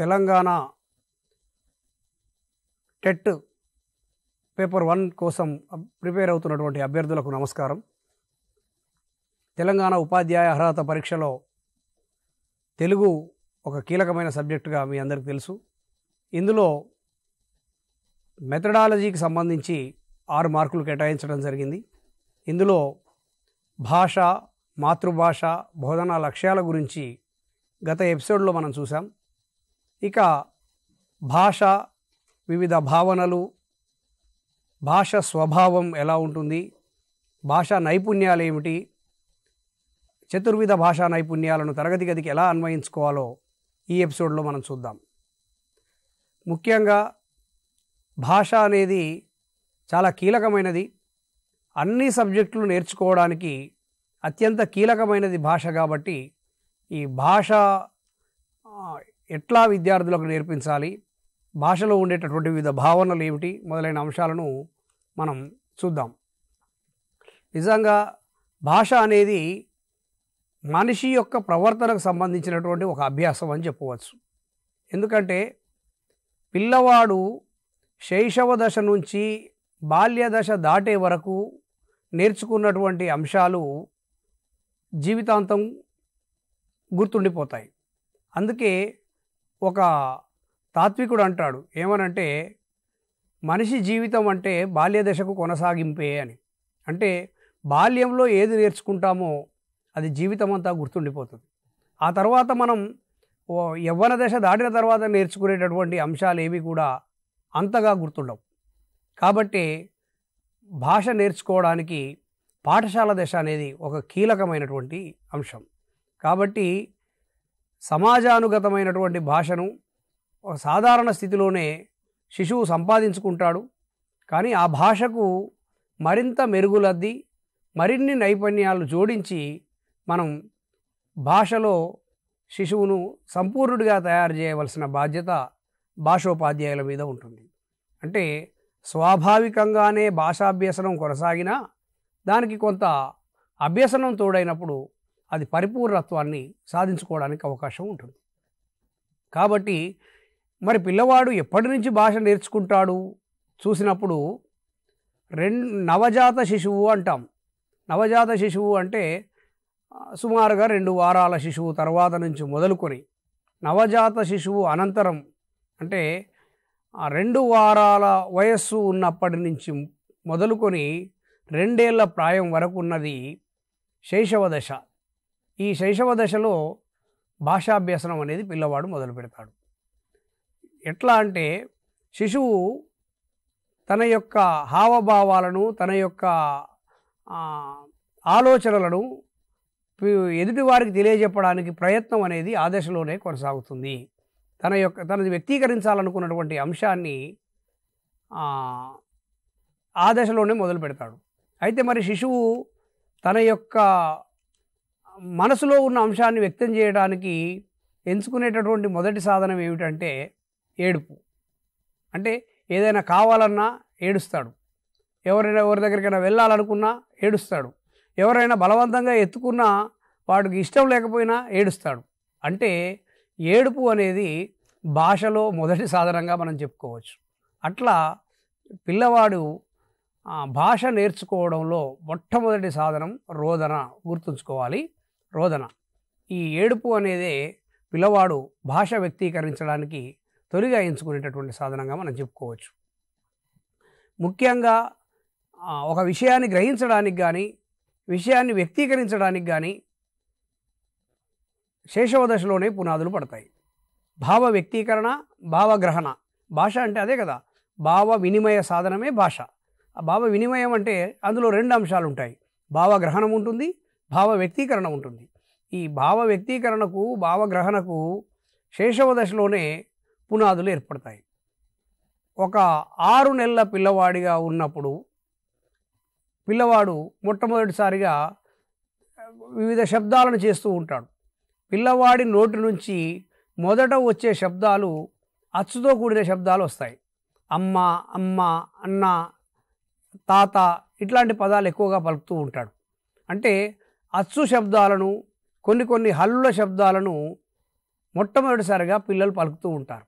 Telangana TET paper one కోసం prepare అవుతున్నటువంటి అభ్యర్థులకు నమస్కారం తెలంగాణ ఉపాధ్యాయ అర్హత పరీక్షలో తెలుగు ఒక కీలకమైన సబ్జెక్టుగా మీ అందరికీ తెలుసు ఇందులో మెథడాలజీకి సంబంధించి ఆరు మార్కులు కేటాయించడం జరిగింది ఇందులో భాష మాతృభాష బోధనా లక్ష్యాల గురించి గత ఎపిసోడ్లో మనం చూసాం ఇక భాష వివిధ భావనలు భాష స్వభావం ఎలా ఉంటుంది భాషా నైపుణ్యాలు ఏమిటి చతుర్విధ భాషా నైపుణ్యాలను తరగతి గదికి ఎలా అన్వయించుకోవాలో ఈ ఎపిసోడ్లో మనం చూద్దాం ముఖ్యంగా భాష అనేది చాలా కీలకమైనది అన్ని సబ్జెక్టులు నేర్చుకోవడానికి అత్యంత కీలకమైనది భాష కాబట్టి ఈ భాష ఎట్లా విద్యార్థులకు నేర్పించాలి భాషలో ఉండేటటువంటి వివిధ భావనలు ఏమిటి మొదలైన అంశాలను మనం చూద్దాం నిజంగా భాష అనేది మనిషి యొక్క ప్రవర్తనకు సంబంధించినటువంటి ఒక అభ్యాసం అని చెప్పవచ్చు ఎందుకంటే పిల్లవాడు శైశవ దశ నుంచి బాల్య దశ దాటే వరకు నేర్చుకున్నటువంటి అంశాలు జీవితాంతం గుర్తుండిపోతాయి అందుకే ఒక తాత్వికుడు అంటాడు ఏమనంటే మనిషి జీవితం అంటే బాల్య దశకు కొనసాగింపే అని అంటే బాల్యంలో ఏది నేర్చుకుంటామో అది జీవితం అంతా గుర్తుండిపోతుంది ఆ తర్వాత మనం యవ్వన దశ దాటిన తర్వాత నేర్చుకునేటటువంటి అంశాలు ఏవి కూడా అంతగా గుర్తుండవు కాబట్టి భాష నేర్చుకోవడానికి పాఠశాల దశ అనేది ఒక కీలకమైనటువంటి అంశం కాబట్టి సమాజానుగతమైనటువంటి భాషను ఒక సాధారణ స్థితిలోనే శిశువు సంపాదించుకుంటాడు కానీ ఆ భాషకు మరింత మెరుగులద్ది మరిన్ని నైపుణ్యాలు జోడించి మనం భాషలో శిశువును సంపూర్ణుడిగా తయారు చేయవలసిన బాధ్యత భాషోపాధ్యాయుల మీద ఉంటుంది అంటే స్వాభావికంగానే భాషాభ్యసనం కొనసాగినా దానికి కొంత అభ్యసనం తోడైనప్పుడు అది పరిపూర్ణత్వాన్ని సాధించుకోవడానికి అవకాశం ఉంటుంది కాబట్టి మరి పిల్లవాడు ఎప్పటి నుంచి భాష నేర్చుకుంటాడు చూసినప్పుడు రెండు నవజాత శిశువు అంటాం నవజాత శిశువు అంటే సుమారుగా రెండు వారాల శిశువు తర్వాత నుంచి మొదలుకొని నవజాత శిశువు అనంతరం అంటే రెండు వారాల వయస్సు ఉన్నప్పటి నుంచి మొదలుకొని రెండేళ్ల ప్రాయం వరకు ఉన్నది శైశవ దశ ఈ శైశవ దశలో భాషాభ్యసనం అనేది పిల్లవాడు మొదలు పెడతాడు ఎట్లా అంటే శిశువు తన యొక్క హావభావాలను తన యొక్క ఆలోచనలను ఎదుటివారికి తెలియజెప్పడానికి ప్రయత్నం అనేది ఆ దశలోనే కొనసాగుతుంది తన యొక్క తనది వ్యక్తీకరించాలనుకున్నటువంటి అంశాన్ని ఆ దశలోనే మొదలు పెడతాడు అయితే మరి శిశువు తన యొక్క మనసులో ఉన్న అంశాన్ని వ్యక్తం చేయడానికి ఎంచుకునేటటువంటి మొదటి సాధనం ఏమిటంటే ఏడుపు అంటే ఏదైనా కావాలన్నా ఏడుస్తాడు ఎవరైనా ఎవరి దగ్గరికైనా వెళ్ళాలనుకున్నా ఏడుస్తాడు ఎవరైనా బలవంతంగా ఎత్తుకున్నా వాడికి ఇష్టం లేకపోయినా ఏడుస్తాడు అంటే ఏడుపు అనేది భాషలో మొదటి సాధనంగా మనం చెప్పుకోవచ్చు అట్లా పిల్లవాడు భాష నేర్చుకోవడంలో మొట్టమొదటి సాధనం రోదన గుర్తుంచుకోవాలి రోదన ఈ ఏడుపు అనేది పిల్లవాడు భాష వ్యక్తీకరించడానికి తొలిగా ఎంచుకునేటటువంటి సాధనంగా మనం చెప్పుకోవచ్చు ముఖ్యంగా ఒక విషయాన్ని గ్రహించడానికి కానీ విషయాన్ని వ్యక్తీకరించడానికి కానీ శేషవదశలోనే పునాదులు పడతాయి భావ వ్యక్తీకరణ భావగ్రహణ భాష అంటే అదే కదా భావ వినిమయ సాధనమే భాష భావ వినిమయం అంటే అందులో రెండు అంశాలు ఉంటాయి భావగ్రహణం ఉంటుంది భావ వ్యక్తీకరణ ఉంటుంది ఈ భావ వ్యక్తీకరణకు భావగ్రహణకు శేషవ దశలోనే పునాదులు ఏర్పడతాయి ఒక ఆరు నెలల పిల్లవాడిగా ఉన్నప్పుడు పిల్లవాడు మొట్టమొదటిసారిగా వివిధ శబ్దాలను చేస్తూ ఉంటాడు పిల్లవాడి నోటి నుంచి మొదట వచ్చే శబ్దాలు అచ్చుతో కూడిన శబ్దాలు వస్తాయి అమ్మ అమ్మ అన్న తాత ఇట్లాంటి పదాలు ఎక్కువగా పలుకుతూ ఉంటాడు అంటే అచ్చు శబ్దాలను కొన్ని కొన్ని హల్లుల శబ్దాలను మొట్టమొదటిసారిగా పిల్లలు పలుకుతూ ఉంటారు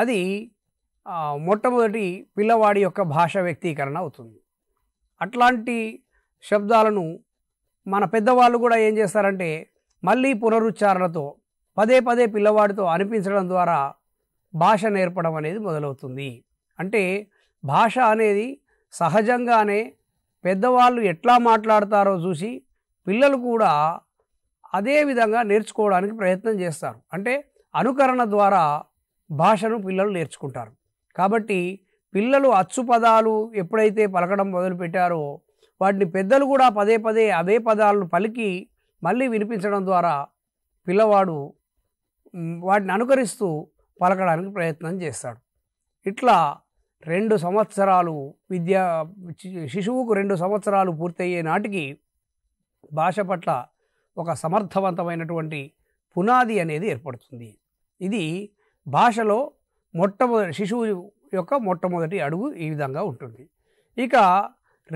అది మొట్టమొదటి పిల్లవాడి యొక్క భాష వ్యక్తీకరణ అవుతుంది అట్లాంటి శబ్దాలను మన పెద్దవాళ్ళు కూడా ఏం చేస్తారంటే మళ్ళీ పునరుచ్చారణతో పదే పదే పిల్లవాడితో అనిపించడం ద్వారా భాష నేర్పడం అనేది మొదలవుతుంది అంటే భాష అనేది సహజంగానే పెద్దవాళ్ళు ఎట్లా మాట్లాడతారో చూసి పిల్లలు కూడా అదే విధంగా నేర్చుకోవడానికి ప్రయత్నం చేస్తారు అంటే అనుకరణ ద్వారా భాషను పిల్లలు నేర్చుకుంటారు కాబట్టి పిల్లలు అచ్చు పదాలు ఎప్పుడైతే పలకడం మొదలుపెట్టారో వాటిని పెద్దలు కూడా పదే పదే అవే పదాలను పలికి మళ్ళీ వినిపించడం ద్వారా పిల్లవాడు వాటిని అనుకరిస్తూ పలకడానికి ప్రయత్నం చేస్తాడు ఇట్లా రెండు సంవత్సరాలు విద్యా శిశువుకు రెండు సంవత్సరాలు పూర్తయ్యే నాటికి భాష పట్ల ఒక సమర్థవంతమైనటువంటి పునాది అనేది ఏర్పడుతుంది ఇది భాషలో మొట్టమొదటి శిశువు యొక్క మొట్టమొదటి అడుగు ఈ విధంగా ఉంటుంది ఇక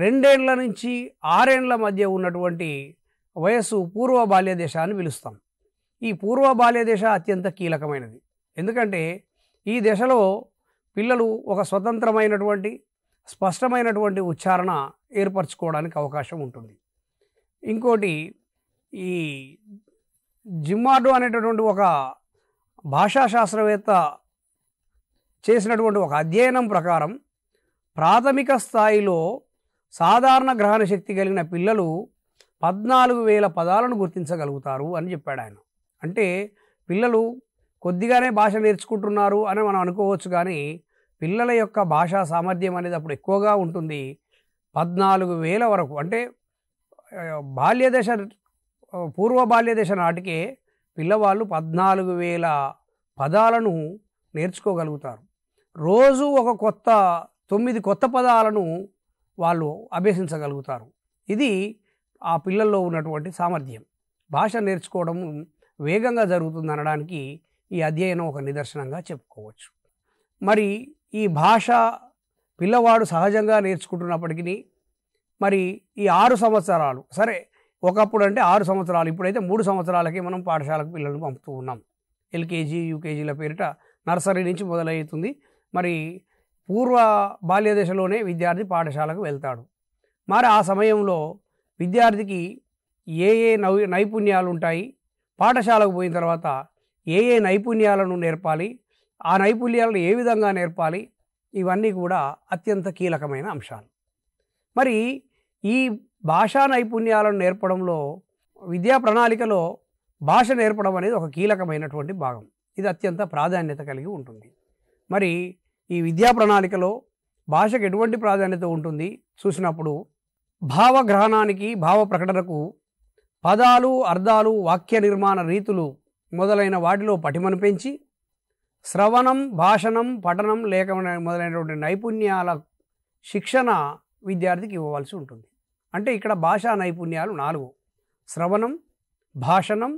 రెండేండ్ల నుంచి ఆరేండ్ల మధ్య ఉన్నటువంటి వయస్సు పూర్వ బాల్య దశ అని పిలుస్తాం ఈ పూర్వ బాల్య అత్యంత కీలకమైనది ఎందుకంటే ఈ దశలో పిల్లలు ఒక స్వతంత్రమైనటువంటి స్పష్టమైనటువంటి ఉచ్చారణ ఏర్పరచుకోవడానికి అవకాశం ఉంటుంది ఇంకోటి ఈ జిమ్మాడు అనేటటువంటి ఒక భాషా శాస్త్రవేత్త చేసినటువంటి ఒక అధ్యయనం ప్రకారం ప్రాథమిక స్థాయిలో సాధారణ గ్రహణ శక్తి కలిగిన పిల్లలు పద్నాలుగు వేల పదాలను గుర్తించగలుగుతారు అని చెప్పాడు ఆయన అంటే పిల్లలు కొద్దిగానే భాష నేర్చుకుంటున్నారు అని మనం అనుకోవచ్చు కానీ పిల్లల యొక్క భాషా సామర్థ్యం అనేది అప్పుడు ఎక్కువగా ఉంటుంది పద్నాలుగు వేల వరకు అంటే బాల్యదశ పూర్వ బాల్యదశ నాటికే పిల్లవాళ్ళు పద్నాలుగు వేల పదాలను నేర్చుకోగలుగుతారు రోజు ఒక కొత్త తొమ్మిది కొత్త పదాలను వాళ్ళు అభ్యసించగలుగుతారు ఇది ఆ పిల్లల్లో ఉన్నటువంటి సామర్థ్యం భాష నేర్చుకోవడం వేగంగా జరుగుతుంది అనడానికి ఈ అధ్యయనం ఒక నిదర్శనంగా చెప్పుకోవచ్చు మరి ఈ భాష పిల్లవాడు సహజంగా నేర్చుకుంటున్నప్పటికీ మరి ఈ ఆరు సంవత్సరాలు సరే ఒకప్పుడు అంటే ఆరు సంవత్సరాలు ఇప్పుడైతే మూడు సంవత్సరాలకి మనం పాఠశాలకు పిల్లలను పంపుతూ ఉన్నాం ఎల్కేజీ యూకేజీల పేరిట నర్సరీ నుంచి మొదలవుతుంది మరి పూర్వ బాల్య దశలోనే విద్యార్థి పాఠశాలకు వెళ్తాడు మరి ఆ సమయంలో విద్యార్థికి ఏ ఏ నై నైపుణ్యాలు ఉంటాయి పాఠశాలకు పోయిన తర్వాత ఏ ఏ నైపుణ్యాలను నేర్పాలి ఆ నైపుణ్యాలను ఏ విధంగా నేర్పాలి ఇవన్నీ కూడా అత్యంత కీలకమైన అంశాలు మరి ఈ భాషా నైపుణ్యాలను నేర్పడంలో విద్యా ప్రణాళికలో భాష నేర్పడం అనేది ఒక కీలకమైనటువంటి భాగం ఇది అత్యంత ప్రాధాన్యత కలిగి ఉంటుంది మరి ఈ విద్యా ప్రణాళికలో భాషకు ఎటువంటి ప్రాధాన్యత ఉంటుంది చూసినప్పుడు భావగ్రహణానికి భావ ప్రకటనకు పదాలు అర్థాలు వాక్య నిర్మాణ రీతులు మొదలైన వాటిలో పటిమను పెంచి శ్రవణం భాషణం పఠనం లేక మొదలైనటువంటి నైపుణ్యాల శిక్షణ విద్యార్థికి ఇవ్వవలసి ఉంటుంది అంటే ఇక్కడ భాషా నైపుణ్యాలు నాలుగు శ్రవణం భాషణం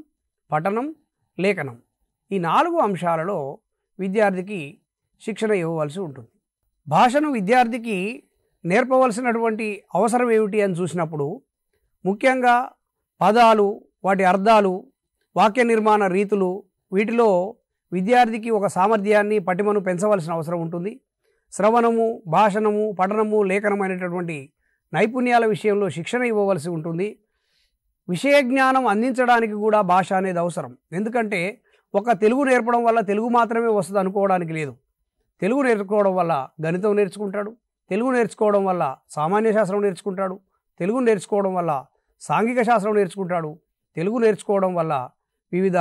పఠనం లేఖనం ఈ నాలుగు అంశాలలో విద్యార్థికి శిక్షణ ఇవ్వవలసి ఉంటుంది భాషను విద్యార్థికి నేర్పవలసినటువంటి అవసరం ఏమిటి అని చూసినప్పుడు ముఖ్యంగా పదాలు వాటి అర్థాలు వాక్య నిర్మాణ రీతులు వీటిలో విద్యార్థికి ఒక సామర్థ్యాన్ని పటిమను పెంచవలసిన అవసరం ఉంటుంది శ్రవణము భాషణము పఠనము లేఖనమైనటువంటి నైపుణ్యాల విషయంలో శిక్షణ ఇవ్వవలసి ఉంటుంది విషయ జ్ఞానం అందించడానికి కూడా భాష అనేది అవసరం ఎందుకంటే ఒక తెలుగు నేర్పడం వల్ల తెలుగు మాత్రమే వస్తుంది అనుకోవడానికి లేదు తెలుగు నేర్చుకోవడం వల్ల గణితం నేర్చుకుంటాడు తెలుగు నేర్చుకోవడం వల్ల సామాన్య శాస్త్రం నేర్చుకుంటాడు తెలుగు నేర్చుకోవడం వల్ల సాంఘిక శాస్త్రం నేర్చుకుంటాడు తెలుగు నేర్చుకోవడం వల్ల వివిధ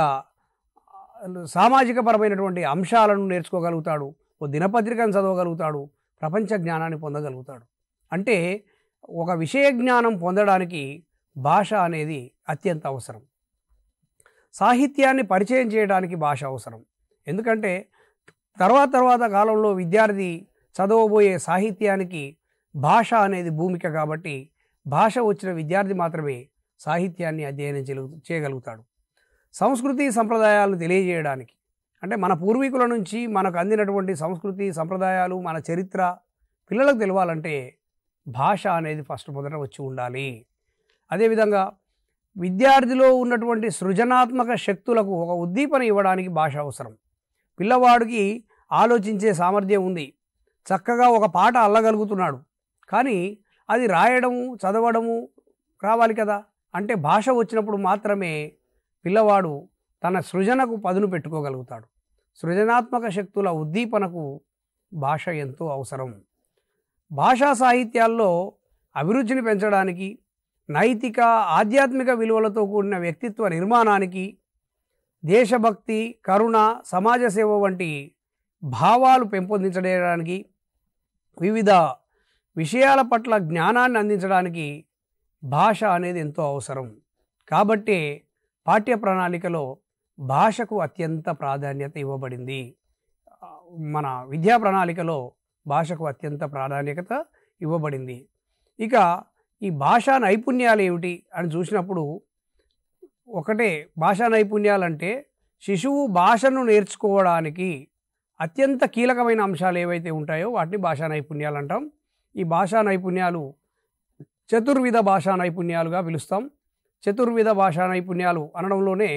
సామాజిక పరమైనటువంటి అంశాలను నేర్చుకోగలుగుతాడు ఓ దినపత్రికను చదవగలుగుతాడు ప్రపంచ జ్ఞానాన్ని పొందగలుగుతాడు అంటే ఒక విషయ జ్ఞానం పొందడానికి భాష అనేది అత్యంత అవసరం సాహిత్యాన్ని పరిచయం చేయడానికి భాష అవసరం ఎందుకంటే తర్వాత తర్వాత కాలంలో విద్యార్థి చదవబోయే సాహిత్యానికి భాష అనేది భూమిక కాబట్టి భాష వచ్చిన విద్యార్థి మాత్రమే సాహిత్యాన్ని అధ్యయనం చేయగలుగుతాడు సంస్కృతి సంప్రదాయాలను తెలియజేయడానికి అంటే మన పూర్వీకుల నుంచి మనకు అందినటువంటి సంస్కృతి సంప్రదాయాలు మన చరిత్ర పిల్లలకు తెలియాలంటే భాష అనేది ఫస్ట్ మొదట వచ్చి ఉండాలి అదేవిధంగా విద్యార్థిలో ఉన్నటువంటి సృజనాత్మక శక్తులకు ఒక ఉద్దీపన ఇవ్వడానికి భాష అవసరం పిల్లవాడికి ఆలోచించే సామర్థ్యం ఉంది చక్కగా ఒక పాట అల్లగలుగుతున్నాడు కానీ అది రాయడము చదవడము రావాలి కదా అంటే భాష వచ్చినప్పుడు మాత్రమే పిల్లవాడు తన సృజనకు పదును పెట్టుకోగలుగుతాడు సృజనాత్మక శక్తుల ఉద్దీపనకు భాష ఎంతో అవసరం భాషా సాహిత్యాల్లో అభిరుచిని పెంచడానికి నైతిక ఆధ్యాత్మిక విలువలతో కూడిన వ్యక్తిత్వ నిర్మాణానికి దేశభక్తి కరుణ సమాజ సేవ వంటి భావాలు పెంపొందించడానికి వివిధ విషయాల పట్ల జ్ఞానాన్ని అందించడానికి భాష అనేది ఎంతో అవసరం కాబట్టే పాఠ్య ప్రణాళికలో భాషకు అత్యంత ప్రాధాన్యత ఇవ్వబడింది మన విద్యా ప్రణాళికలో భాషకు అత్యంత ప్రాధాన్యత ఇవ్వబడింది ఇక ఈ భాషా నైపుణ్యాలు ఏమిటి అని చూసినప్పుడు ఒకటే భాషా నైపుణ్యాలు అంటే శిశువు భాషను నేర్చుకోవడానికి అత్యంత కీలకమైన అంశాలు ఏవైతే ఉంటాయో వాటిని భాషా నైపుణ్యాలు అంటాం ఈ భాషా నైపుణ్యాలు చతుర్విధ భాషా నైపుణ్యాలుగా పిలుస్తాం చతుర్విధ భాషా నైపుణ్యాలు అనడంలోనే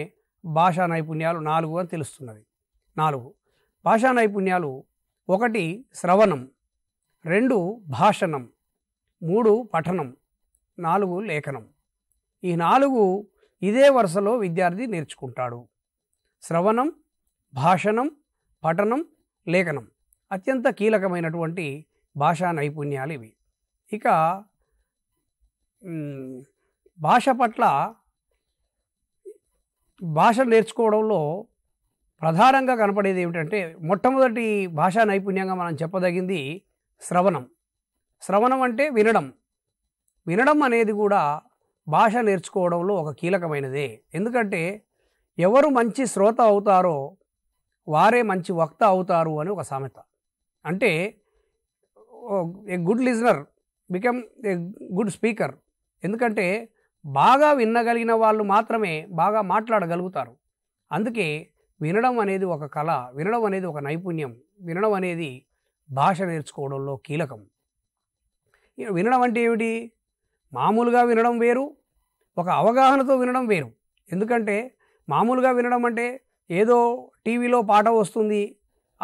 భాషా నైపుణ్యాలు నాలుగు అని తెలుస్తున్నది నాలుగు భాషా నైపుణ్యాలు ఒకటి శ్రవణం రెండు భాషణం మూడు పఠనం నాలుగు లేఖనం ఈ నాలుగు ఇదే వరుసలో విద్యార్థి నేర్చుకుంటాడు శ్రవణం భాషణం పఠనం లేఖనం అత్యంత కీలకమైనటువంటి భాషా నైపుణ్యాలు ఇవి ఇక భాష పట్ల భాష నేర్చుకోవడంలో ప్రధానంగా కనపడేది ఏమిటంటే మొట్టమొదటి భాషా నైపుణ్యంగా మనం చెప్పదగింది శ్రవణం శ్రవణం అంటే వినడం వినడం అనేది కూడా భాష నేర్చుకోవడంలో ఒక కీలకమైనదే ఎందుకంటే ఎవరు మంచి శ్రోత అవుతారో వారే మంచి వక్త అవుతారు అని ఒక సామెత అంటే a good listener become a good speaker ఎందుకంటే బాగా వినగలిగిన వాళ్ళు మాత్రమే బాగా మాట్లాడగలుగుతారు అందుకే వినడం అనేది ఒక కళ వినడం అనేది ఒక నైపుణ్యం వినడం అనేది భాష నేర్చుకోవడంలో కీలకం వినడం అంటే ఏమిటి మామూలుగా వినడం వేరు ఒక అవగాహనతో వినడం వేరు ఎందుకంటే మామూలుగా వినడం అంటే ఏదో టీవీలో పాట వస్తుంది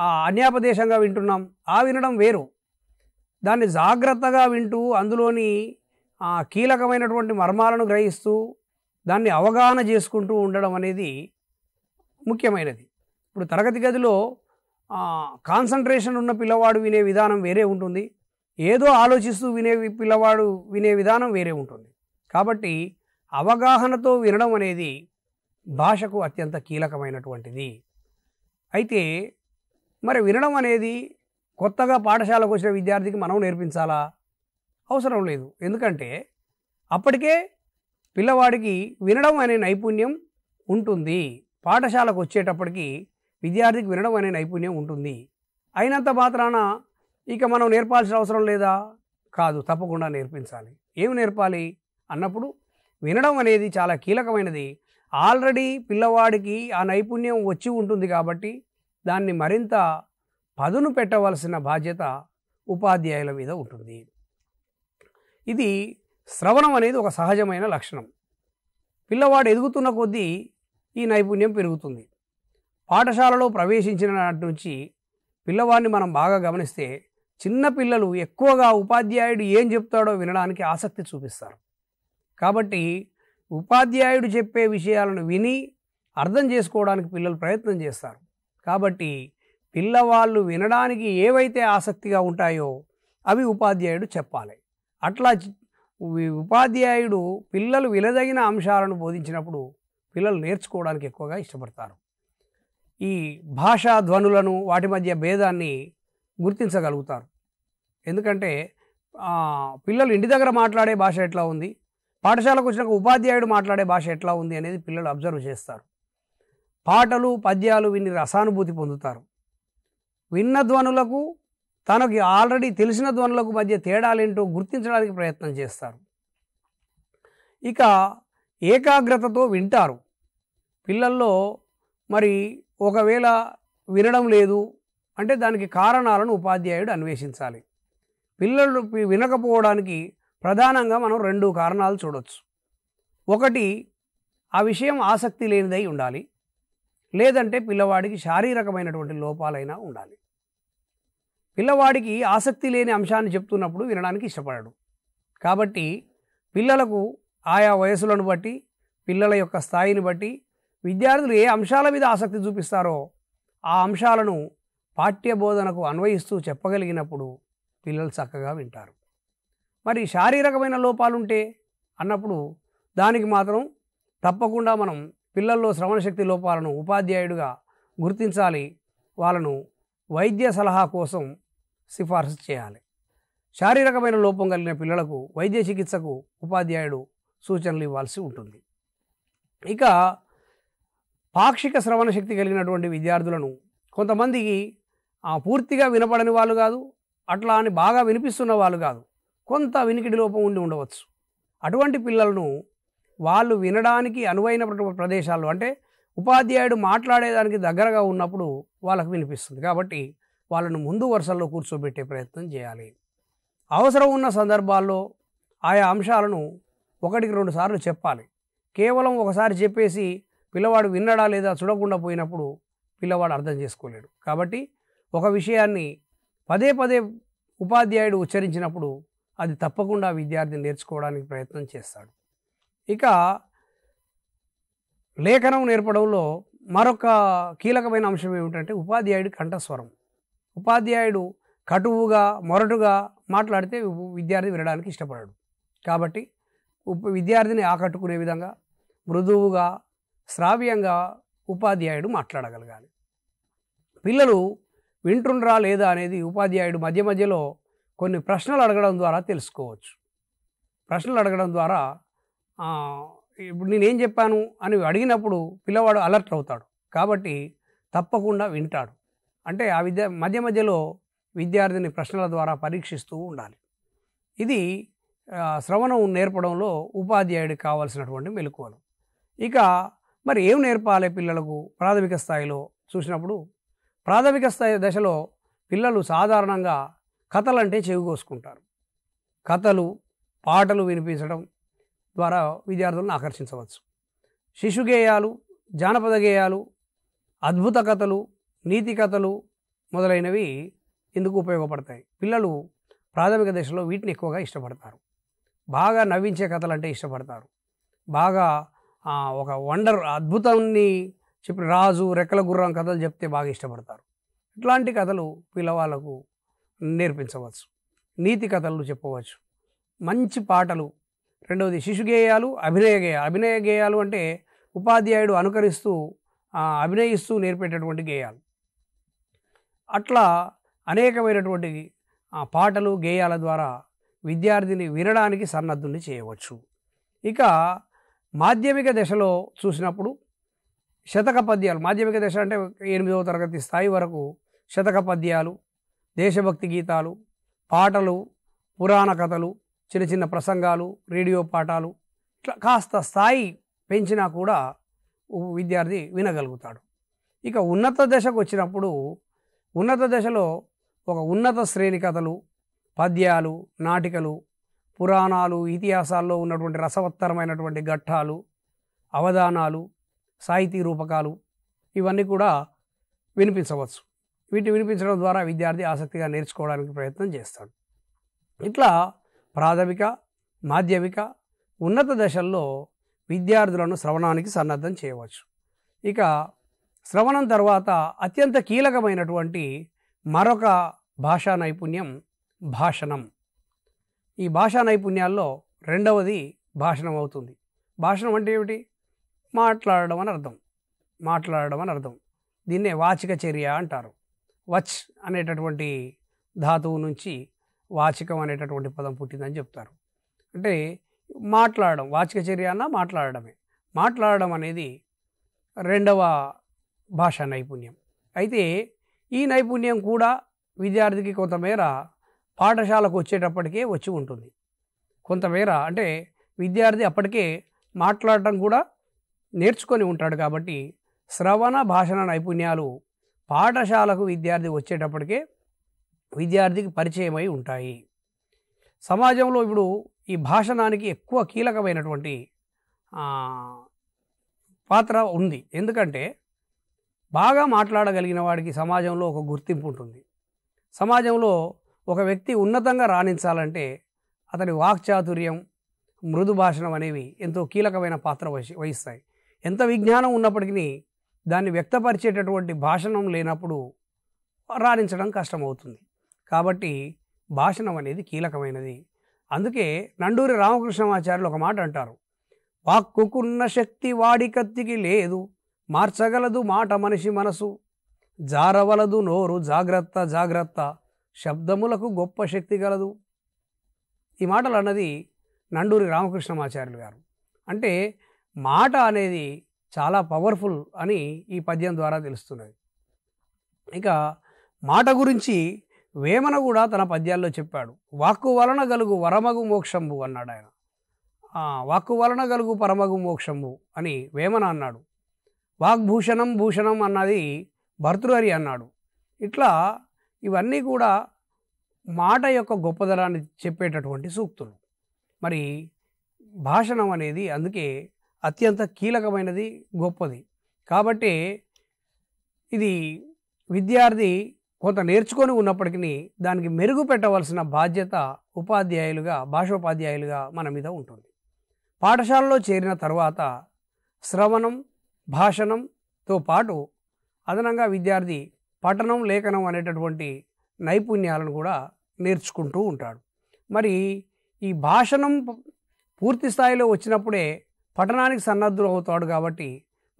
ఆ అన్యాపదేశంగా వింటున్నాం ఆ వినడం వేరు దాన్ని జాగ్రత్తగా వింటూ అందులోని ఆ కీలకమైనటువంటి మర్మాలను గ్రహిస్తూ దాన్ని అవగాహన చేసుకుంటూ ఉండడం అనేది ముఖ్యమైనది ఇప్పుడు తరగతి గదిలో కాన్సన్ట్రేషన్ ఉన్న పిల్లవాడు వినే విధానం వేరే ఉంటుంది ఏదో ఆలోచిస్తూ వినే పిల్లవాడు వినే విధానం వేరే ఉంటుంది కాబట్టి అవగాహనతో వినడం అనేది భాషకు అత్యంత కీలకమైనటువంటిది అయితే మరి వినడం అనేది కొత్తగా పాఠశాలకు వచ్చిన విద్యార్థికి మనం నేర్పించాలా అవసరం లేదు ఎందుకంటే అప్పటికే పిల్లవాడికి వినడం అనే నైపుణ్యం ఉంటుంది పాఠశాలకు వచ్చేటప్పటికి విద్యార్థికి వినడం అనే నైపుణ్యం ఉంటుంది అయినంత మాత్రాన ఇక మనం నేర్పాల్సిన అవసరం లేదా కాదు తప్పకుండా నేర్పించాలి ఏమి నేర్పాలి అన్నప్పుడు వినడం అనేది చాలా కీలకమైనది ఆల్రెడీ పిల్లవాడికి ఆ నైపుణ్యం వచ్చి ఉంటుంది కాబట్టి దాన్ని మరింత పదును పెట్టవలసిన బాధ్యత ఉపాధ్యాయుల మీద ఉంటుంది ఇది శ్రవణం అనేది ఒక సహజమైన లక్షణం పిల్లవాడు ఎదుగుతున్న కొద్దీ ఈ నైపుణ్యం పెరుగుతుంది పాఠశాలలో ప్రవేశించిన నాటి నుంచి పిల్లవాడిని మనం బాగా గమనిస్తే చిన్న పిల్లలు ఎక్కువగా ఉపాధ్యాయుడు ఏం చెప్తాడో వినడానికి ఆసక్తి చూపిస్తారు కాబట్టి ఉపాధ్యాయుడు చెప్పే విషయాలను విని అర్థం చేసుకోవడానికి పిల్లలు ప్రయత్నం చేస్తారు కాబట్టి పిల్లవాళ్ళు వినడానికి ఏవైతే ఆసక్తిగా ఉంటాయో అవి ఉపాధ్యాయుడు చెప్పాలి అట్లా ఉపాధ్యాయుడు పిల్లలు విలదగిన అంశాలను బోధించినప్పుడు పిల్లలు నేర్చుకోవడానికి ఎక్కువగా ఇష్టపడతారు ఈ భాషా ధ్వనులను వాటి మధ్య భేదాన్ని గుర్తించగలుగుతారు ఎందుకంటే పిల్లలు ఇంటి దగ్గర మాట్లాడే భాష ఎట్లా ఉంది పాఠశాలకు వచ్చినాక ఉపాధ్యాయుడు మాట్లాడే భాష ఎట్లా ఉంది అనేది పిల్లలు అబ్జర్వ్ చేస్తారు పాటలు పద్యాలు విని రసానుభూతి పొందుతారు విన్న ధ్వనులకు తనకి ఆల్రెడీ తెలిసిన ధ్వనులకు మధ్య తేడాలేంటో గుర్తించడానికి ప్రయత్నం చేస్తారు ఇక ఏకాగ్రతతో వింటారు పిల్లల్లో మరి ఒకవేళ వినడం లేదు అంటే దానికి కారణాలను ఉపాధ్యాయుడు అన్వేషించాలి పిల్లలు వినకపోవడానికి ప్రధానంగా మనం రెండు కారణాలు చూడవచ్చు ఒకటి ఆ విషయం ఆసక్తి లేనిదై ఉండాలి లేదంటే పిల్లవాడికి శారీరకమైనటువంటి లోపాలైనా ఉండాలి పిల్లవాడికి ఆసక్తి లేని అంశాన్ని చెప్తున్నప్పుడు వినడానికి ఇష్టపడడు కాబట్టి పిల్లలకు ఆయా వయసులను బట్టి పిల్లల యొక్క స్థాయిని బట్టి విద్యార్థులు ఏ అంశాల మీద ఆసక్తి చూపిస్తారో ఆ అంశాలను పాఠ్య బోధనకు అన్వయిస్తూ చెప్పగలిగినప్పుడు పిల్లలు చక్కగా వింటారు మరి శారీరకమైన లోపాలుంటే అన్నప్పుడు దానికి మాత్రం తప్పకుండా మనం పిల్లల్లో శ్రవణశక్తి లోపాలను ఉపాధ్యాయుడిగా గుర్తించాలి వాళ్ళను వైద్య సలహా కోసం సిఫార్సు చేయాలి శారీరకమైన లోపం కలిగిన పిల్లలకు వైద్య చికిత్సకు ఉపాధ్యాయుడు సూచనలు ఇవ్వాల్సి ఉంటుంది ఇక పాక్షిక శ్రవణ శక్తి కలిగినటువంటి విద్యార్థులను కొంతమందికి పూర్తిగా వినపడని వాళ్ళు కాదు అట్లా అని బాగా వినిపిస్తున్న వాళ్ళు కాదు కొంత వినికిడి లోపం ఉండి ఉండవచ్చు అటువంటి పిల్లలను వాళ్ళు వినడానికి అనువైనటువంటి ప్రదేశాల్లో అంటే ఉపాధ్యాయుడు మాట్లాడేదానికి దగ్గరగా ఉన్నప్పుడు వాళ్ళకు వినిపిస్తుంది కాబట్టి వాళ్ళను ముందు వరుసల్లో కూర్చోబెట్టే ప్రయత్నం చేయాలి అవసరం ఉన్న సందర్భాల్లో ఆయా అంశాలను ఒకటికి రెండు సార్లు చెప్పాలి కేవలం ఒకసారి చెప్పేసి పిల్లవాడు విన్నడా లేదా చూడకుండా పోయినప్పుడు పిల్లవాడు అర్థం చేసుకోలేడు కాబట్టి ఒక విషయాన్ని పదే పదే ఉపాధ్యాయుడు ఉచ్చరించినప్పుడు అది తప్పకుండా విద్యార్థి నేర్చుకోవడానికి ప్రయత్నం చేస్తాడు ఇక లేఖనం నేర్పడంలో మరొక కీలకమైన అంశం ఏమిటంటే ఉపాధ్యాయుడి కంఠస్వరం ఉపాధ్యాయుడు కటువుగా మొరటుగా మాట్లాడితే విద్యార్థి వినడానికి ఇష్టపడాడు కాబట్టి విద్యార్థిని ఆకట్టుకునే విధంగా మృదువుగా శ్రావ్యంగా ఉపాధ్యాయుడు మాట్లాడగలగాలి పిల్లలు వింటుండ్రా లేదా అనేది ఉపాధ్యాయుడు మధ్య మధ్యలో కొన్ని ప్రశ్నలు అడగడం ద్వారా తెలుసుకోవచ్చు ప్రశ్నలు అడగడం ద్వారా ఇప్పుడు నేనేం చెప్పాను అని అడిగినప్పుడు పిల్లవాడు అలర్ట్ అవుతాడు కాబట్టి తప్పకుండా వింటాడు అంటే ఆ విద్య మధ్య మధ్యలో విద్యార్థిని ప్రశ్నల ద్వారా పరీక్షిస్తూ ఉండాలి ఇది శ్రవణం నేర్పడంలో ఉపాధ్యాయుడికి కావాల్సినటువంటి మెలకువలు ఇక మరి ఏం నేర్పాలి పిల్లలకు ప్రాథమిక స్థాయిలో చూసినప్పుడు ప్రాథమిక స్థాయి దశలో పిల్లలు సాధారణంగా కథలంటే చెవికోసుకుంటారు కథలు పాటలు వినిపించడం ద్వారా విద్యార్థులను ఆకర్షించవచ్చు శిశుగేయాలు జానపద గేయాలు అద్భుత కథలు నీతి కథలు మొదలైనవి ఎందుకు ఉపయోగపడతాయి పిల్లలు ప్రాథమిక దశలో వీటిని ఎక్కువగా ఇష్టపడతారు బాగా నవ్వించే కథలు అంటే ఇష్టపడతారు బాగా ఒక వండర్ అద్భుతాన్ని చెప్పిన రాజు రెక్కల గుర్రం కథలు చెప్తే బాగా ఇష్టపడతారు ఇట్లాంటి కథలు పిల్లవాళ్ళకు నేర్పించవచ్చు నీతి కథలు చెప్పవచ్చు మంచి పాటలు రెండవది శిశుగేయాలు అభినయ గేయాలు అభినయ గేయాలు అంటే ఉపాధ్యాయుడు అనుకరిస్తూ అభినయిస్తూ నేర్పేటటువంటి గేయాలు అట్లా అనేకమైనటువంటి పాటలు గేయాల ద్వారా విద్యార్థిని వినడానికి సన్నద్ధుని చేయవచ్చు ఇక మాధ్యమిక దశలో చూసినప్పుడు శతక పద్యాలు మాధ్యమిక దశ అంటే ఎనిమిదవ తరగతి స్థాయి వరకు శతక పద్యాలు దేశభక్తి గీతాలు పాటలు పురాణ కథలు చిన్న చిన్న ప్రసంగాలు రేడియో పాఠాలు ఇట్లా కాస్త స్థాయి పెంచినా కూడా విద్యార్థి వినగలుగుతాడు ఇక ఉన్నత దశకు వచ్చినప్పుడు ఉన్నత దశలో ఒక ఉన్నత శ్రేణి కథలు పద్యాలు నాటికలు పురాణాలు ఇతిహాసాల్లో ఉన్నటువంటి రసవత్తరమైనటువంటి ఘట్టాలు అవధానాలు సాహితీ రూపకాలు ఇవన్నీ కూడా వినిపించవచ్చు వీటిని వినిపించడం ద్వారా విద్యార్థి ఆసక్తిగా నేర్చుకోవడానికి ప్రయత్నం చేస్తాడు ఇట్లా ప్రాథమిక మాధ్యమిక ఉన్నత దశల్లో విద్యార్థులను శ్రవణానికి సన్నద్ధం చేయవచ్చు ఇక శ్రవణం తర్వాత అత్యంత కీలకమైనటువంటి మరొక భాషా నైపుణ్యం భాషణం ఈ భాషా నైపుణ్యాల్లో రెండవది భాషణం అవుతుంది భాషణం అంటే ఏమిటి మాట్లాడడం అని అర్థం మాట్లాడడం అని అర్థం దీన్నే వాచిక చర్య అంటారు వచ్ అనేటటువంటి ధాతువు నుంచి వాచికం అనేటటువంటి పదం పుట్టిందని చెప్తారు అంటే మాట్లాడడం వాచిక చర్య అన్న మాట్లాడడమే మాట్లాడడం అనేది రెండవ భాషా నైపుణ్యం అయితే ఈ నైపుణ్యం కూడా విద్యార్థికి కొంతమేర పాఠశాలకు వచ్చేటప్పటికే వచ్చి ఉంటుంది కొంతమేర అంటే విద్యార్థి అప్పటికే మాట్లాడటం కూడా నేర్చుకొని ఉంటాడు కాబట్టి శ్రవణ భాషణ నైపుణ్యాలు పాఠశాలకు విద్యార్థి వచ్చేటప్పటికే విద్యార్థికి పరిచయమై ఉంటాయి సమాజంలో ఇప్పుడు ఈ భాషణానికి ఎక్కువ కీలకమైనటువంటి పాత్ర ఉంది ఎందుకంటే బాగా మాట్లాడగలిగిన వాడికి సమాజంలో ఒక గుర్తింపు ఉంటుంది సమాజంలో ఒక వ్యక్తి ఉన్నతంగా రాణించాలంటే అతని వాక్చాతుర్యం మృదు భాషణం అనేవి ఎంతో కీలకమైన పాత్ర వహి వహిస్తాయి ఎంత విజ్ఞానం ఉన్నప్పటికీ దాన్ని వ్యక్తపరిచేటటువంటి భాషణం లేనప్పుడు రాణించడం కష్టమవుతుంది కాబట్టి భాషణం అనేది కీలకమైనది అందుకే నండూరి రామకృష్ణమాచార్యులు ఒక మాట అంటారు వాక్కుకున్న శక్తి వాడి కత్తికి లేదు మార్చగలదు మాట మనిషి మనసు జారవలదు నోరు జాగ్రత్త జాగ్రత్త శబ్దములకు గొప్ప శక్తి గలదు ఈ మాటలు అన్నది నండూరి రామకృష్ణమాచార్యులు గారు అంటే మాట అనేది చాలా పవర్ఫుల్ అని ఈ పద్యం ద్వారా తెలుస్తున్నది ఇక మాట గురించి వేమన కూడా తన పద్యాల్లో చెప్పాడు వాక్కు వలన గలుగు వరమగు మోక్షంబు అన్నాడు ఆయన వాక్కు వలన గలుగు పరమగు మోక్షంబు అని వేమన అన్నాడు వాగ్భూషణం భూషణం అన్నది భర్తృహరి అన్నాడు ఇట్లా ఇవన్నీ కూడా మాట యొక్క గొప్పదనాన్ని చెప్పేటటువంటి సూక్తులు మరి భాషణం అనేది అందుకే అత్యంత కీలకమైనది గొప్పది కాబట్టి ఇది విద్యార్థి కొంత నేర్చుకొని ఉన్నప్పటికీ దానికి మెరుగు పెట్టవలసిన బాధ్యత ఉపాధ్యాయులుగా భాషోపాధ్యాయులుగా మన మీద ఉంటుంది పాఠశాలలో చేరిన తర్వాత శ్రవణం భాషణంతో పాటు అదనంగా విద్యార్థి పఠనం లేఖనం అనేటటువంటి నైపుణ్యాలను కూడా నేర్చుకుంటూ ఉంటాడు మరి ఈ భాషణం పూర్తి స్థాయిలో వచ్చినప్పుడే పఠనానికి సన్నద్ధులు అవుతాడు కాబట్టి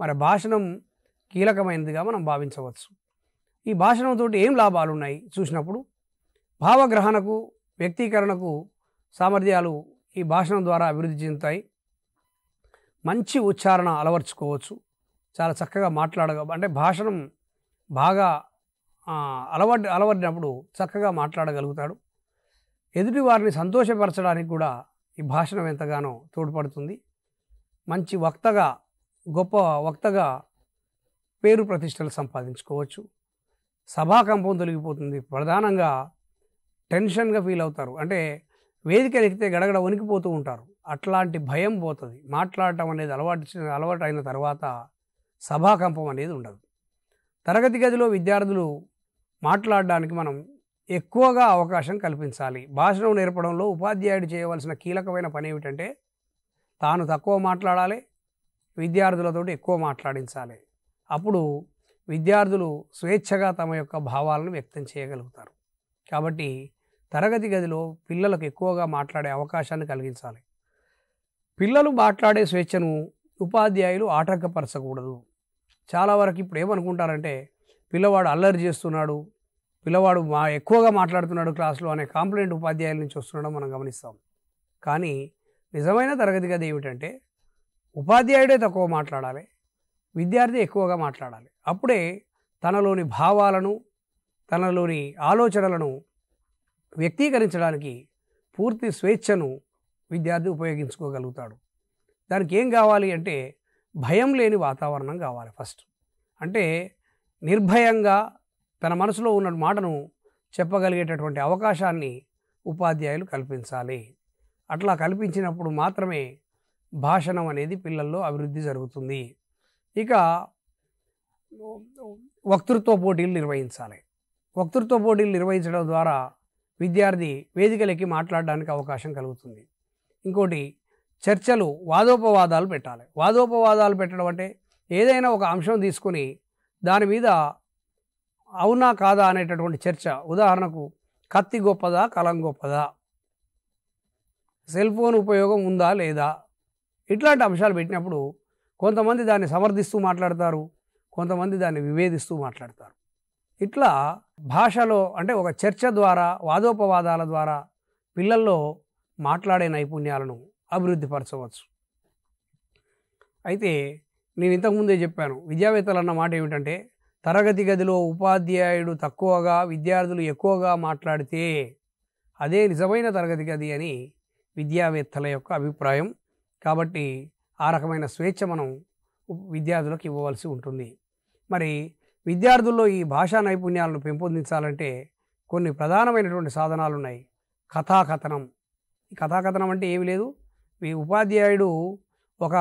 మరి భాషణం కీలకమైనదిగా మనం భావించవచ్చు ఈ భాషణంతో ఏం లాభాలు ఉన్నాయి చూసినప్పుడు భావగ్రహణకు వ్యక్తీకరణకు సామర్థ్యాలు ఈ భాషణం ద్వారా అభివృద్ధి చెందుతాయి మంచి ఉచ్చారణ అలవర్చుకోవచ్చు చాలా చక్కగా మాట్లాడగ అంటే భాషణం బాగా అలవడి అలవడినప్పుడు చక్కగా మాట్లాడగలుగుతాడు ఎదుటి వారిని సంతోషపరచడానికి కూడా ఈ భాషణం ఎంతగానో తోడ్పడుతుంది మంచి వక్తగా గొప్ప వక్తగా పేరు ప్రతిష్టలు సంపాదించుకోవచ్చు సభా కంపం తొలగిపోతుంది ప్రధానంగా టెన్షన్గా ఫీల్ అవుతారు అంటే వేదిక ఎక్కితే గడగడ వణికిపోతూ ఉంటారు అట్లాంటి భయం పోతుంది మాట్లాడటం అనేది అలవాటు అలవాటు అయిన తర్వాత సభాకంపం అనేది ఉండదు తరగతి గదిలో విద్యార్థులు మాట్లాడడానికి మనం ఎక్కువగా అవకాశం కల్పించాలి భాషను నేర్పడంలో ఉపాధ్యాయుడు చేయవలసిన కీలకమైన పని ఏమిటంటే తాను తక్కువ మాట్లాడాలి విద్యార్థులతో ఎక్కువ మాట్లాడించాలి అప్పుడు విద్యార్థులు స్వేచ్ఛగా తమ యొక్క భావాలను వ్యక్తం చేయగలుగుతారు కాబట్టి తరగతి గదిలో పిల్లలకు ఎక్కువగా మాట్లాడే అవకాశాన్ని కలిగించాలి పిల్లలు మాట్లాడే స్వేచ్ఛను ఉపాధ్యాయులు ఆటంకపరచకూడదు చాలా వరకు ఇప్పుడు ఏమనుకుంటారంటే పిల్లవాడు అల్లరి చేస్తున్నాడు పిల్లవాడు మా ఎక్కువగా మాట్లాడుతున్నాడు క్లాసులో అనే కాంప్లైంట్ ఉపాధ్యాయుల నుంచి వస్తుండడం మనం గమనిస్తాం కానీ నిజమైన తరగతి గది ఏమిటంటే ఉపాధ్యాయుడే తక్కువ మాట్లాడాలి విద్యార్థి ఎక్కువగా మాట్లాడాలి అప్పుడే తనలోని భావాలను తనలోని ఆలోచనలను వ్యక్తీకరించడానికి పూర్తి స్వేచ్ఛను విద్యార్థి ఉపయోగించుకోగలుగుతాడు దానికి ఏం కావాలి అంటే భయం లేని వాతావరణం కావాలి ఫస్ట్ అంటే నిర్భయంగా తన మనసులో ఉన్న మాటను చెప్పగలిగేటటువంటి అవకాశాన్ని ఉపాధ్యాయులు కల్పించాలి అట్లా కల్పించినప్పుడు మాత్రమే భాషణం అనేది పిల్లల్లో అభివృద్ధి జరుగుతుంది ఇక వక్తృత్వ పోటీలు నిర్వహించాలి వక్తృత్వ పోటీలు నిర్వహించడం ద్వారా విద్యార్థి వేదికలకి మాట్లాడడానికి అవకాశం కలుగుతుంది ఇంకోటి చర్చలు వాదోపవాదాలు పెట్టాలి వాదోపవాదాలు పెట్టడం అంటే ఏదైనా ఒక అంశం తీసుకుని దాని మీద అవునా కాదా అనేటటువంటి చర్చ ఉదాహరణకు కత్తి గొప్పదా కలం గొప్పదా సెల్ ఫోన్ ఉపయోగం ఉందా లేదా ఇట్లాంటి అంశాలు పెట్టినప్పుడు కొంతమంది దాన్ని సమర్థిస్తూ మాట్లాడతారు కొంతమంది దాన్ని వివేదిస్తూ మాట్లాడతారు ఇట్లా భాషలో అంటే ఒక చర్చ ద్వారా వాదోపవాదాల ద్వారా పిల్లల్లో మాట్లాడే నైపుణ్యాలను అభివృద్ధి పరచవచ్చు అయితే నేను ఇంతకుముందే చెప్పాను విద్యావేత్తలు అన్న మాట ఏమిటంటే తరగతి గదిలో ఉపాధ్యాయుడు తక్కువగా విద్యార్థులు ఎక్కువగా మాట్లాడితే అదే నిజమైన తరగతి గది అని విద్యావేత్తల యొక్క అభిప్రాయం కాబట్టి ఆ రకమైన స్వేచ్ఛ మనం విద్యార్థులకు ఇవ్వవలసి ఉంటుంది మరి విద్యార్థుల్లో ఈ భాషా నైపుణ్యాలను పెంపొందించాలంటే కొన్ని ప్రధానమైనటువంటి సాధనాలు ఉన్నాయి కథాకథనం ఈ కథాకథనం అంటే ఏమి లేదు ఈ ఉపాధ్యాయుడు ఒక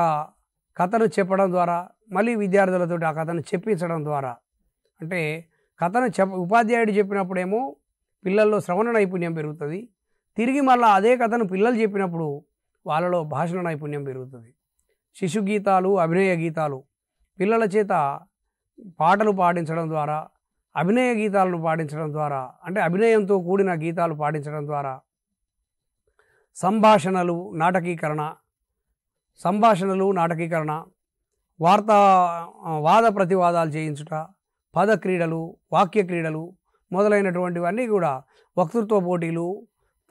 కథను చెప్పడం ద్వారా మళ్ళీ విద్యార్థులతో ఆ కథను చెప్పించడం ద్వారా అంటే కథను చెప్ప ఉపాధ్యాయుడు చెప్పినప్పుడేమో పిల్లల్లో శ్రవణ నైపుణ్యం పెరుగుతుంది తిరిగి మళ్ళీ అదే కథను పిల్లలు చెప్పినప్పుడు వాళ్ళలో భాషణ నైపుణ్యం పెరుగుతుంది శిశు గీతాలు అభినయ గీతాలు పిల్లల చేత పాటలు పాడించడం ద్వారా అభినయ గీతాలను పాడించడం ద్వారా అంటే అభినయంతో కూడిన గీతాలు పాడించడం ద్వారా సంభాషణలు నాటకీకరణ సంభాషణలు నాటకీకరణ వార్తా వాద ప్రతివాదాలు చేయించుట పద క్రీడలు వాక్య క్రీడలు మొదలైనటువంటివన్నీ కూడా వక్తృత్వ పోటీలు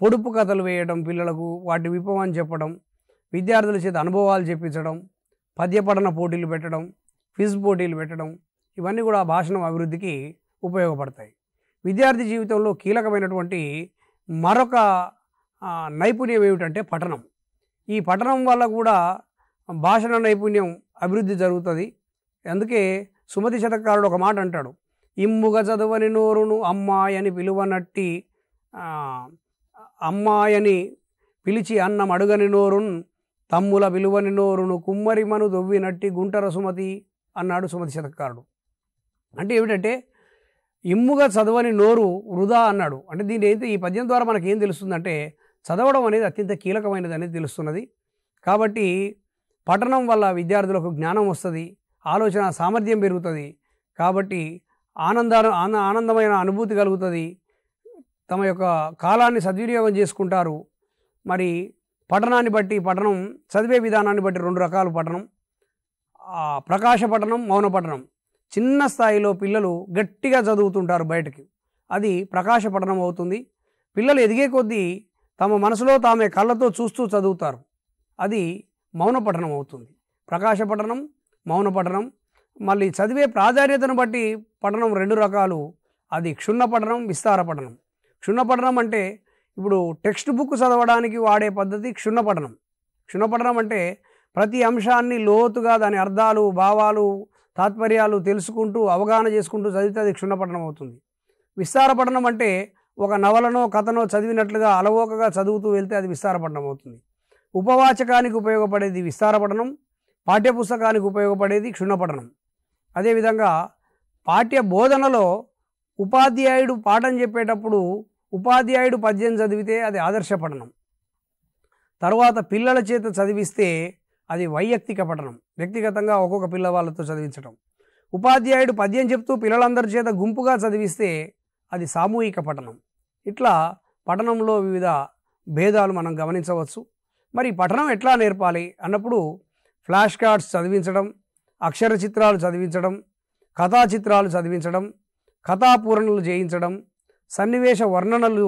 పొడుపు కథలు వేయడం పిల్లలకు వాటి విభవం చెప్పడం విద్యార్థుల చేత అనుభవాలు చెప్పించడం పద్యపఠన పోటీలు పెట్టడం క్విజ్ పోటీలు పెట్టడం ఇవన్నీ కూడా భాషణం అభివృద్ధికి ఉపయోగపడతాయి విద్యార్థి జీవితంలో కీలకమైనటువంటి మరొక నైపుణ్యం ఏమిటంటే పఠనం ఈ పఠనం వల్ల కూడా భాషణ నైపుణ్యం అభివృద్ధి జరుగుతుంది అందుకే సుమతి శతకారుడు ఒక మాట అంటాడు ఇమ్ముగ చదవని నోరును అమ్మాయని పిలువనట్టి అమ్మాయని పిలిచి అన్నం అడుగని నోరును తమ్ముల విలువని నోరును కుమ్మరిమను దొవ్వినట్టి గుంటర సుమతి అన్నాడు సుమతి శతకారుడు అంటే ఏమిటంటే ఇమ్ముగా చదవని నోరు వృధా అన్నాడు అంటే దీని అయితే ఈ పద్యం ద్వారా మనకేం తెలుస్తుందంటే చదవడం అనేది అత్యంత కీలకమైనది అనేది తెలుస్తున్నది కాబట్టి పఠనం వల్ల విద్యార్థులకు జ్ఞానం వస్తుంది ఆలోచన సామర్థ్యం పెరుగుతుంది కాబట్టి ఆనంద ఆనందమైన అనుభూతి కలుగుతుంది తమ యొక్క కాలాన్ని సద్వినియోగం చేసుకుంటారు మరి పఠనాన్ని బట్టి పఠనం చదివే విధానాన్ని బట్టి రెండు రకాల పఠనం ప్రకాశ పఠనం మౌన పఠనం చిన్న స్థాయిలో పిల్లలు గట్టిగా చదువుతుంటారు బయటకి అది ప్రకాశ పఠనం అవుతుంది పిల్లలు ఎదిగే కొద్దీ తమ మనసులో తామే కళ్ళతో చూస్తూ చదువుతారు అది మౌన పఠనం అవుతుంది ప్రకాశ పఠనం మౌన పఠనం మళ్ళీ చదివే ప్రాధాన్యతను బట్టి పఠనం రెండు రకాలు అది క్షుణ్ణ పఠనం విస్తార పఠనం క్షుణ్ణ పఠనం అంటే ఇప్పుడు టెక్స్ట్ బుక్ చదవడానికి వాడే పద్ధతి క్షుణ్ణ పఠనం క్షుణ్ణ పఠనం అంటే ప్రతి అంశాన్ని లోతుగా దాని అర్థాలు భావాలు తాత్పర్యాలు తెలుసుకుంటూ అవగాహన చేసుకుంటూ చదివితే అది క్షుణ్ణ పఠనం అవుతుంది విస్తార పఠనం అంటే ఒక నవలనో కథనో చదివినట్లుగా అలవోకగా చదువుతూ వెళ్తే అది విస్తారపడడం అవుతుంది ఉపవాచకానికి ఉపయోగపడేది విస్తారపడనం పాఠ్యపుస్తకానికి ఉపయోగపడేది క్షుణపడనం అదేవిధంగా పాఠ్య బోధనలో ఉపాధ్యాయుడు పాఠం చెప్పేటప్పుడు ఉపాధ్యాయుడు పద్యం చదివితే అది ఆదర్శపఠనం తర్వాత పిల్లల చేత చదివిస్తే అది వైయక్తిక పఠనం వ్యక్తిగతంగా ఒక్కొక్క పిల్లవాళ్ళతో చదివించడం ఉపాధ్యాయుడు పద్యం చెప్తూ పిల్లలందరి చేత గుంపుగా చదివిస్తే అది సామూహిక పఠనం ఇట్లా పఠనంలో వివిధ భేదాలు మనం గమనించవచ్చు మరి పఠనం ఎట్లా నేర్పాలి అన్నప్పుడు ఫ్లాష్ కార్డ్స్ చదివించడం అక్షర చిత్రాలు చదివించడం కథా చిత్రాలు చదివించడం కథాపూరణలు చేయించడం సన్నివేశ వర్ణనలు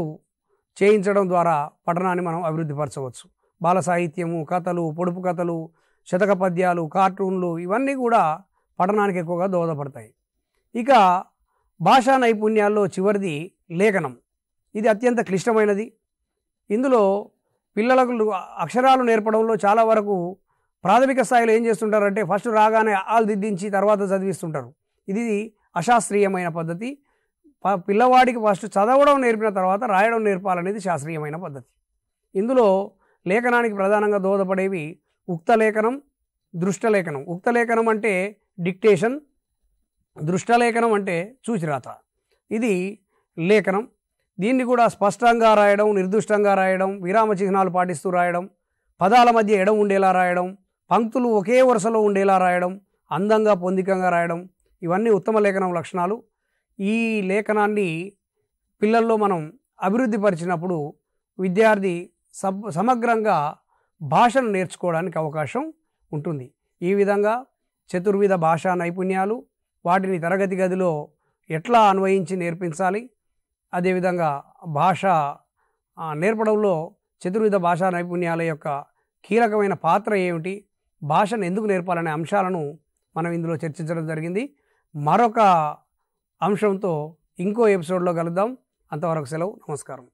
చేయించడం ద్వారా పఠనాన్ని మనం అభివృద్ధిపరచవచ్చు బాల సాహిత్యము కథలు పొడుపు కథలు శతక పద్యాలు కార్టూన్లు ఇవన్నీ కూడా పఠనానికి ఎక్కువగా దోహదపడతాయి ఇక భాషా నైపుణ్యాల్లో చివరిది లేఖనం ఇది అత్యంత క్లిష్టమైనది ఇందులో పిల్లలకు అక్షరాలు నేర్పడంలో చాలా వరకు ప్రాథమిక స్థాయిలో ఏం చేస్తుంటారంటే ఫస్ట్ రాగానే ఆలు దిద్దించి తర్వాత చదివిస్తుంటారు ఇది అశాస్త్రీయమైన పద్ధతి పిల్లవాడికి ఫస్ట్ చదవడం నేర్పిన తర్వాత రాయడం నేర్పాలనేది శాస్త్రీయమైన పద్ధతి ఇందులో లేఖనానికి ప్రధానంగా దోహదపడేవి ఉక్తలేఖనం దృష్టలేఖనం ఉక్తలేఖనం అంటే డిక్టేషన్ దృష్టలేఖనం అంటే చూచిరాత ఇది లేఖనం దీన్ని కూడా స్పష్టంగా రాయడం నిర్దిష్టంగా రాయడం విరామ చిహ్నాలు పాటిస్తూ రాయడం పదాల మధ్య ఎడం ఉండేలా రాయడం పంక్తులు ఒకే వరుసలో ఉండేలా రాయడం అందంగా పొందికంగా రాయడం ఇవన్నీ ఉత్తమ లేఖనం లక్షణాలు ఈ లేఖనాన్ని పిల్లల్లో మనం అభివృద్ధి పరిచినప్పుడు విద్యార్థి సమగ్రంగా భాషను నేర్చుకోవడానికి అవకాశం ఉంటుంది ఈ విధంగా చతుర్విధ భాషా నైపుణ్యాలు వాటిని తరగతి గదిలో ఎట్లా అన్వయించి నేర్పించాలి అదేవిధంగా భాష నేర్పడంలో చతుర్విధ భాషా నైపుణ్యాల యొక్క కీలకమైన పాత్ర ఏమిటి భాషను ఎందుకు నేర్పాలనే అంశాలను మనం ఇందులో చర్చించడం జరిగింది మరొక అంశంతో ఇంకో ఎపిసోడ్లో కలుద్దాం అంతవరకు సెలవు నమస్కారం